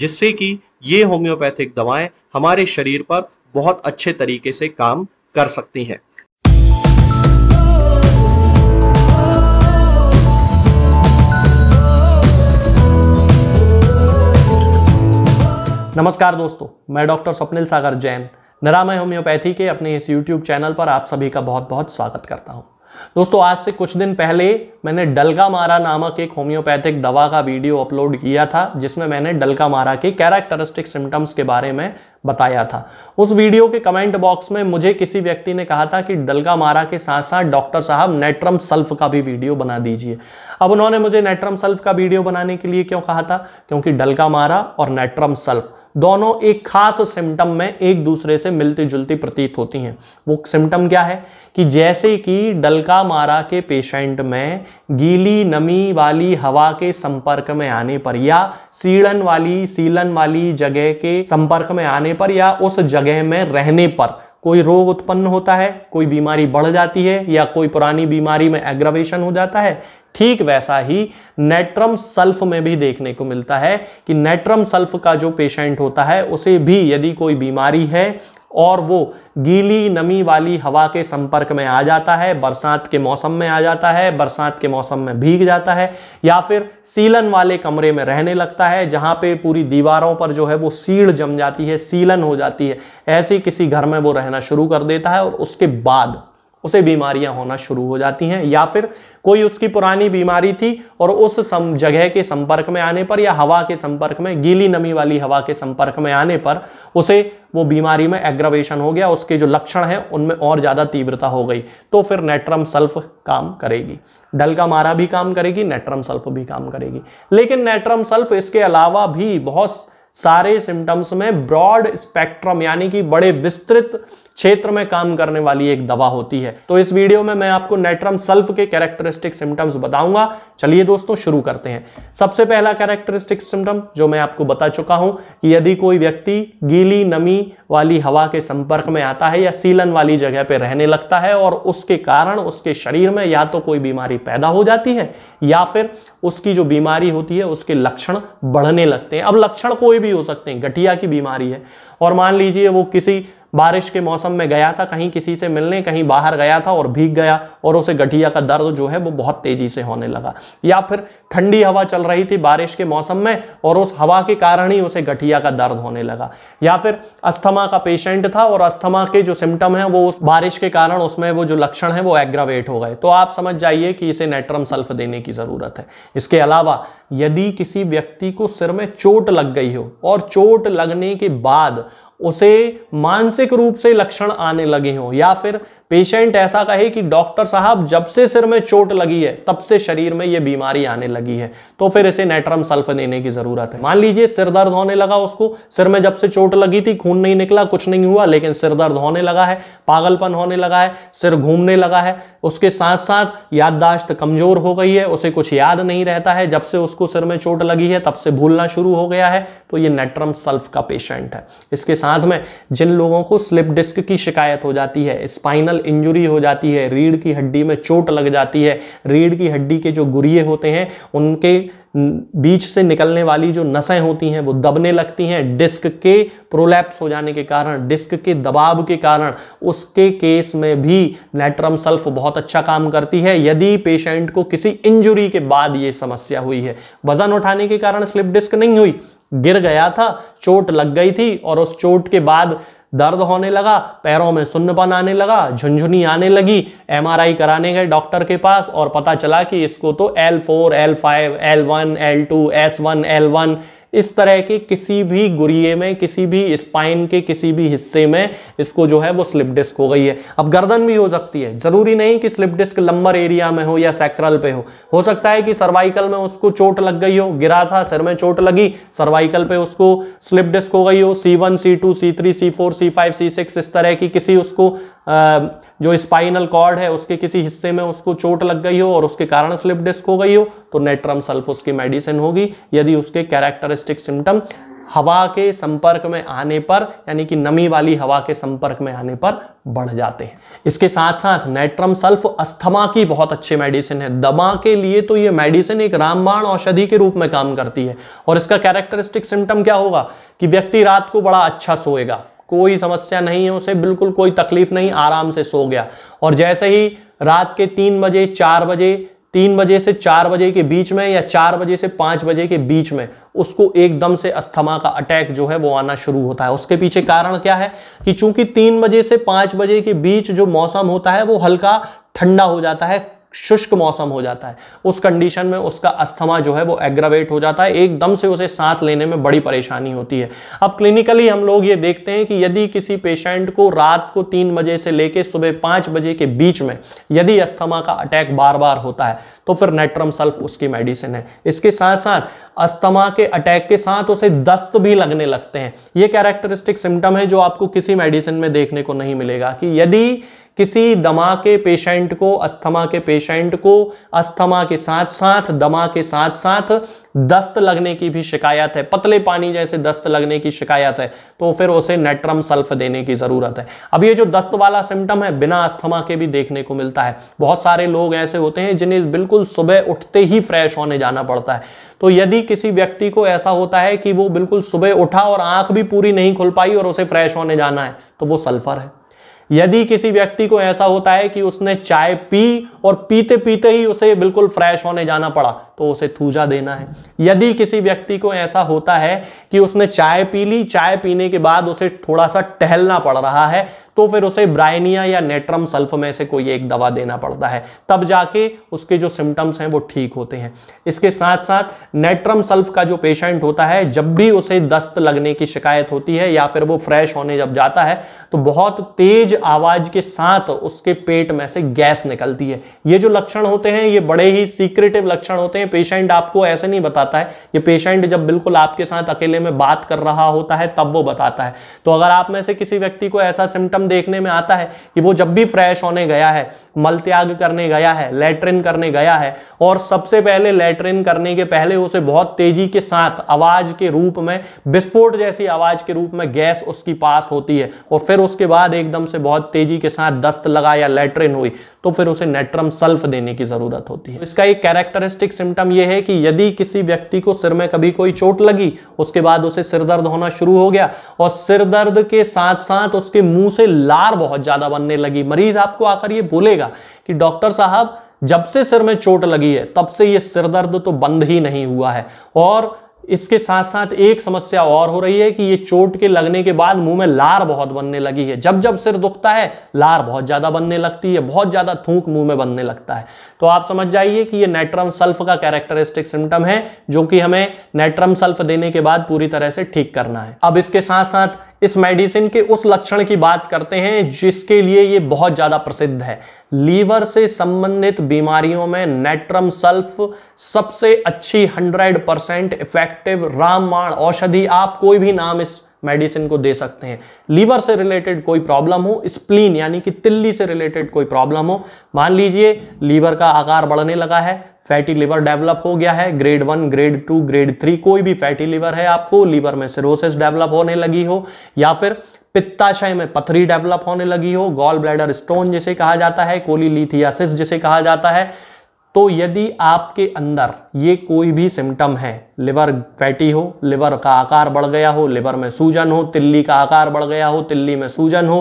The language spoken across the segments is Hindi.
जिससे कि ये होम्योपैथिक दवाएं हमारे शरीर पर बहुत अच्छे तरीके से काम कर सकती हैं नमस्कार दोस्तों मैं डॉक्टर स्वप्निल सागर जैन निरामय होम्योपैथी के अपने इस यूट्यूब चैनल पर आप सभी का बहुत बहुत स्वागत करता हूँ दोस्तों आज से कुछ दिन पहले मैंने डलका मारा नामक एक होम्योपैथिक दवा का वीडियो अपलोड किया था जिसमें मैंने डलका मारा के कैरेक्टरिस्टिक सिम्टम्स के बारे में बताया था उस वीडियो के कमेंट बॉक्स में मुझे किसी व्यक्ति ने कहा था कि डलका मारा के साथ साथ डॉक्टर साहब नेट्रम सल्फ का भी वीडियो बना दीजिए अब उन्होंने मुझे नेट्रम सल्फ का वीडियो बनाने के लिए क्यों कहा था क्योंकि डलका मारा और नेट्रम सल्फ दोनों एक खास सिम्टम में एक दूसरे से मिलती जुलती प्रतीत होती हैं वो सिम्टम क्या है कि जैसे कि डलका मारा के पेशेंट में गीली नमी वाली हवा के संपर्क में आने पर या सीलन वाली सीलन वाली जगह के संपर्क में आने पर या उस जगह में रहने पर कोई रोग उत्पन्न होता है कोई बीमारी बढ़ जाती है या कोई पुरानी बीमारी में एग्रावेशन हो जाता है ठीक वैसा ही नेट्रम सल्फ में भी देखने को मिलता है कि नेट्रम सल्फ का जो पेशेंट होता है उसे भी यदि कोई बीमारी है और वो गीली नमी वाली हवा के संपर्क में आ जाता है बरसात के मौसम में आ जाता है बरसात के मौसम में भीग जाता है या फिर सीलन वाले कमरे में रहने लगता है जहाँ पे पूरी दीवारों पर जो है वो सीढ़ जम जाती है सीलन हो जाती है ऐसे किसी घर में वो रहना शुरू कर देता है और उसके बाद उसे बीमारियां होना शुरू हो जाती हैं या फिर कोई उसकी पुरानी बीमारी थी और उस सम जगह के संपर्क में आने पर या हवा के संपर्क में गीली नमी वाली हवा के संपर्क में आने पर उसे वो बीमारी में एग्रवेशन हो गया उसके जो लक्षण हैं उनमें और ज़्यादा तीव्रता हो गई तो फिर नेट्रम सल्फ काम करेगी डल का मारा भी काम करेगी नेट्रम सल्फ भी काम करेगी लेकिन नेट्रम सल्फ इसके अलावा भी बहुत सारे सिम्टम्स में ब्रॉड स्पेक्ट्रम यानी कि बड़े विस्तृत क्षेत्र में काम करने वाली एक दवा होती है तो इस वीडियो में मैं आपको नेट्रम सल्फ के कैरेक्टरिस्टिक सिम्टम्स बताऊंगा चलिए दोस्तों शुरू करते हैं सबसे पहला कैरेक्टरिस्टिक सिम्टम जो मैं आपको बता चुका हूं कि यदि कोई व्यक्ति गीली नमी वाली हवा के संपर्क में आता है या सीलन वाली जगह पर रहने लगता है और उसके कारण उसके शरीर में या तो कोई बीमारी पैदा हो जाती है या फिर उसकी जो बीमारी होती है उसके लक्षण बढ़ने लगते हैं अब लक्षण कोई कोई भी हो सकते हैं गठिया की बीमारी है और मान लीजिए वो किसी बारिश के मौसम में गया था कहीं किसी से मिलने कहीं बाहर गया था और भीग गया और उसे गठिया का दर्द जो है वो बहुत तेजी से होने लगा या फिर ठंडी हवा चल रही थी बारिश के मौसम में और उस हवा के कारण ही उसे गठिया का दर्द होने लगा या फिर अस्थमा का पेशेंट था और अस्थमा के जो सिम्टम है वो उस बारिश के कारण उसमें वो जो लक्षण है वो एग्रावेट हो गए तो आप समझ जाइए कि इसे नेट्रम सल्फ देने की ज़रूरत है इसके अलावा यदि किसी व्यक्ति को सिर में चोट लग गई हो और चोट लगने के बाद उसे मानसिक रूप से लक्षण आने लगे हों या फिर पेशेंट ऐसा कहे कि डॉक्टर साहब जब से सिर में चोट लगी है तब से शरीर में ये बीमारी आने लगी है तो फिर इसे नेट्रम सल्फ देने की जरूरत है मान लीजिए सिर दर्द होने लगा उसको सिर में जब से चोट लगी थी खून नहीं निकला कुछ नहीं हुआ लेकिन सिर दर्द होने लगा है पागलपन होने लगा है सिर घूमने लगा है उसके साथ साथ याददाश्त कमजोर हो गई है उसे कुछ याद नहीं रहता है जब से उसको सिर में चोट लगी है तब से भूलना शुरू हो गया है तो ये नेट्रम सल्फ का पेशेंट है इसके साथ में जिन लोगों को स्लिप डिस्क की शिकायत हो जाती है स्पाइनल मसल इंजुरी हो जाती है रीढ़ की हड्डी में चोट लग जाती है रीढ़ की हड्डी के जो गुरिये होते हैं उनके बीच से निकलने वाली जो नसें होती हैं वो दबने लगती हैं डिस्क के प्रोलैप्स हो जाने के कारण डिस्क के दबाव के कारण उसके केस में भी नेट्रम सल्फ बहुत अच्छा काम करती है यदि पेशेंट को किसी इंजुरी के बाद ये समस्या हुई है वजन उठाने के कारण स्लिप डिस्क नहीं हुई गिर गया था चोट लग गई थी और उस चोट के बाद दर्द होने लगा पैरों में सुन्नपन आने लगा झुंझुनी आने लगी एमआरआई कराने गए डॉक्टर के पास और पता चला कि इसको तो L four L five L one L two S one L one इस तरह के किसी भी गुरिये में किसी भी स्पाइन के किसी भी हिस्से में इसको जो है वो स्लिप डिस्क हो गई है अब गर्दन भी हो सकती है जरूरी नहीं कि स्लिप डिस्क लंबर एरिया में हो या सैक्रल पे हो हो सकता है कि सर्वाइकल में उसको चोट लग गई हो गिरा था सिर में चोट लगी सर्वाइकल पे उसको स्लिप डिस्क हो गई हो C one C two C three C four C five C six इस तरह की किसी उसको आ, जो स्पाइनल कॉर्ड है उसके किसी हिस्से में उसको चोट लग गई हो और उसके कारण स्लिप डिस्क हो गई हो तो नेट्रम सल्फ उसकी मेडिसिन होगी यदि उसके कैरेक्टरिस्टिक सिम्टम हवा के संपर्क में आने पर यानी कि नमी वाली हवा के संपर्क में आने पर बढ़ जाते हैं इसके साथ साथ नेट्रम सल्फ अस्थमा की बहुत अच्छी मेडिसिन है दमा के लिए तो ये मेडिसिन एक रामबाण औषधि के रूप में काम करती है और इसका कैरेक्टरिस्टिक सिम्टम क्या होगा कि व्यक्ति रात को बड़ा अच्छा सोएगा कोई समस्या नहीं है उसे बिल्कुल कोई तकलीफ नहीं आराम से सो गया और जैसे ही रात के तीन बजे चार बजे तीन बजे से चार बजे के बीच में या चार बजे से पाँच बजे के बीच में उसको एकदम से अस्थमा का अटैक जो है वो आना शुरू होता है उसके पीछे कारण क्या है कि चूंकि तीन बजे से पाँच बजे के बीच जो मौसम होता है वो हल्का ठंडा हो जाता है शुष्क मौसम हो जाता है उस कंडीशन में उसका अस्थमा जो है वो एग्रावेट हो जाता है एकदम से उसे सांस लेने में बड़ी परेशानी होती है अब क्लिनिकली हम लोग ये देखते हैं कि यदि किसी पेशेंट को रात को तीन बजे से लेकर सुबह पाँच बजे के बीच में यदि अस्थमा का अटैक बार बार होता है तो फिर नेट्रम सल्फ उसकी मेडिसिन है इसके साथ साथ अस्थमा के अटैक के साथ उसे दस्त भी लगने लगते हैं ये कैरेक्टरिस्टिक सिम्टम है जो आपको किसी मेडिसिन में देखने को नहीं मिलेगा कि यदि किसी दमा के पेशेंट को अस्थमा के पेशेंट को अस्थमा के साथ साथ दमा के साथ साथ दस्त लगने की भी शिकायत है पतले पानी जैसे दस्त लगने की शिकायत है तो फिर उसे नेट्रम सल्फ देने की ज़रूरत है अब ये जो दस्त वाला सिम्टम है बिना अस्थमा के भी देखने को मिलता है बहुत सारे लोग ऐसे होते हैं जिन्हें बिल्कुल सुबह उठते ही फ्रेश होने जाना पड़ता है तो यदि किसी व्यक्ति को ऐसा होता है कि वो बिल्कुल सुबह उठा और आंख भी पूरी नहीं खुल पाई और उसे फ्रेश होने जाना है तो वो सल्फर है यदि किसी व्यक्ति को ऐसा होता है कि उसने चाय पी और पीते पीते ही उसे बिल्कुल फ्रेश होने जाना पड़ा तो उसे थूजा देना है यदि किसी व्यक्ति को ऐसा होता है कि उसने चाय पी ली चाय पीने के बाद उसे थोड़ा सा टहलना पड़ रहा है तो फिर उसे ब्रायनिया या नेट्रम सल्फ में से कोई एक दवा देना पड़ता है तब जाके उसके जो सिम्टम्स हैं वो ठीक होते हैं इसके साथ साथ नेट्रम सल्फ का जो पेशेंट होता है जब भी उसे दस्त लगने की शिकायत होती है या फिर वो फ्रेश होने जब जाता है तो बहुत तेज आवाज के साथ उसके पेट में से गैस निकलती है ये जो लक्षण होते हैं ये बड़े ही सीक्रेटिव लक्षण होते हैं पेशेंट आपको ऐसे नहीं बताता है ये पेशेंट जब बिल्कुल आपके साथ अकेले में बात कर रहा होता है तब वो बताता है तो अगर आप में से किसी व्यक्ति को ऐसा सिम्टम देखने में आता है कि वो जब भी फ्रेश होने गया है मल त्याग करने गया है लेटरिन करने गया है और सबसे पहले लेटरिन करने के पहले उसे बहुत तेजी के साथ आवाज के रूप में विस्फोट जैसी आवाज के रूप में गैस उसकी पास होती है और फिर उसके बाद एकदम से बहुत तेजी के साथ दस्त लगा या लेटरिन हुई तो फिर उसे नेट्रम सल्फ देने की जरूरत होती है इसका एक कैरेक्टरिस्टिक सिम्टम यह है कि यदि किसी व्यक्ति को सिर में कभी कोई चोट लगी उसके बाद उसे सिर दर्द होना शुरू हो गया और सिर दर्द के साथ साथ उसके मुंह से लार बहुत ज्यादा बनने लगी मरीज आपको आकर ये बोलेगा कि डॉक्टर साहब जब से सिर में चोट लगी है तब से ये सिर दर्द तो बंद ही नहीं हुआ है और इसके साथ साथ एक समस्या और हो रही है कि ये चोट के लगने के बाद मुंह में लार बहुत बनने लगी है जब जब सिर दुखता है लार बहुत ज़्यादा बनने लगती है बहुत ज़्यादा थूक मुंह में बनने लगता है तो आप समझ जाइए कि ये नेट्रम सल्फ का कैरेक्टरिस्टिक सिम्टम है जो कि हमें नेट्रम सल्फ देने के बाद पूरी तरह से ठीक करना है अब इसके साथ साथ इस मेडिसिन के उस लक्षण की बात करते हैं जिसके लिए ये बहुत ज़्यादा प्रसिद्ध है लीवर से संबंधित बीमारियों में नेट्रम सल्फ सबसे अच्छी 100 परसेंट इफेक्टिव राममाण औषधि आप कोई भी नाम इस मेडिसिन को दे सकते हैं लीवर से रिलेटेड कोई प्रॉब्लम हो स्प्लीन यानी कि तिल्ली से रिलेटेड कोई प्रॉब्लम हो मान लीजिए लीवर का आकार बढ़ने लगा है फैटी लिवर डेवलप हो गया है grade one grade two grade three कोई भी फैटी लीवर है आपको लीवर में सिरोसिस डेवलप होने लगी हो या फिर पित्ताशय में पथरी डेवलप होने लगी हो गॉल ब्लैडर स्टोन जिसे कहा जाता है कोली लिथियासिस जिसे कहा जाता है तो यदि आपके अंदर ये कोई भी सिम्टम है लिवर फैटी हो लिवर का आकार बढ़ गया हो लिवर में सूजन हो तिल्ली का आकार बढ़ गया हो तिल्ली में सूजन हो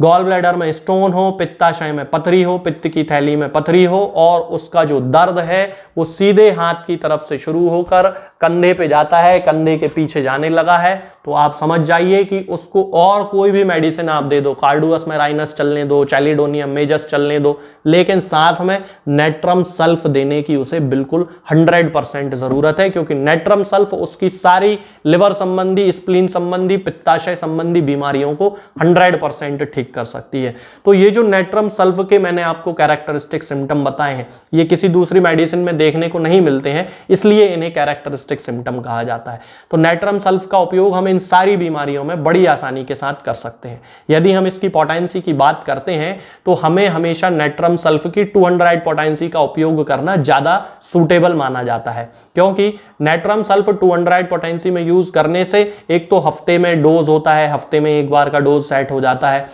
गॉल ब्लैडर में स्टोन हो पित्ताशय में पथरी हो पित्त की थैली में पथरी हो और उसका जो दर्द है वो सीधे हाथ की तरफ से शुरू होकर कंधे पे जाता है कंधे के पीछे जाने लगा है तो आप समझ जाइए कि उसको और कोई भी मेडिसिन आप दे दो कार्डुअस में राइनस चलने दो चैलिडोनियम मेजस चलने दो लेकिन साथ में नेट्रम सल्फ देने की उसे बिल्कुल 100 परसेंट जरूरत है क्योंकि नेट्रम सल्फ उसकी सारी लिवर संबंधी स्प्लीन संबंधी पित्ताशय संबंधी बीमारियों को हंड्रेड परसेंट ठीक ठीक कर सकती है तो ये जो नेट्रम सल्फ के मैंने आपको कैरेक्टरिस्टिक सिम्टम बताए हैं ये किसी दूसरी मेडिसिन में देखने को नहीं मिलते हैं इसलिए इन्हें कैरेक्टरिस्टिक सिम्टम कहा जाता है तो नेट्रम सल्फ का उपयोग हम इन सारी बीमारियों में बड़ी आसानी के साथ कर सकते हैं यदि हम इसकी पोटेंसी की बात करते हैं तो हमें हमेशा नेट्रम सल्फ की टू हंड्राइड पोटेंसी का उपयोग करना ज़्यादा सूटेबल माना जाता है क्योंकि natrum sulph two hundred potency में यूज़ करने से एक तो हफ्ते में डोज होता है हफ्ते में एक बार का डोज सेट हो जाता है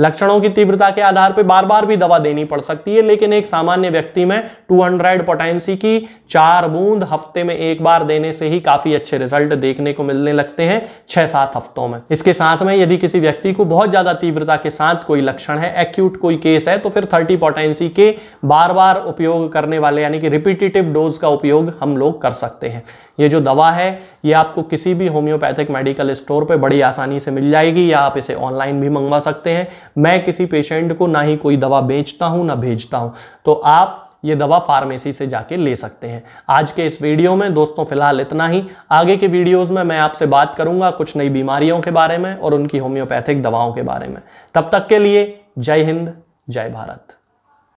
लक्षणों की तीव्रता के आधार पर बार बार भी दवा देनी पड़ सकती है लेकिन एक सामान्य व्यक्ति में 200 पोटेंसी की चार बूंद हफ्ते में एक बार देने से ही काफी अच्छे रिजल्ट देखने को मिलने लगते हैं छह सात हफ्तों में इसके साथ में यदि किसी व्यक्ति को बहुत ज्यादा तीव्रता के साथ कोई लक्षण है एक्यूट कोई केस है तो फिर थर्टी पोटेंसी के बार बार उपयोग करने वाले यानी कि रिपीटेटिव डोज का उपयोग हम लोग कर सकते हैं ये जो दवा है ये आपको किसी भी होम्योपैथिक मेडिकल स्टोर पर बड़ी आसानी से मिल जाएगी या आप इसे ऑनलाइन भी मंगवा सकते हैं मैं किसी पेशेंट को ना ही कोई दवा बेचता हूँ ना भेजता हूँ तो आप ये दवा फार्मेसी से जाके ले सकते हैं आज के इस वीडियो में दोस्तों फिलहाल इतना ही आगे के वीडियोस में मैं आपसे बात करूंगा कुछ नई बीमारियों के बारे में और उनकी होम्योपैथिक दवाओं के बारे में तब तक के लिए जय हिंद जय भारत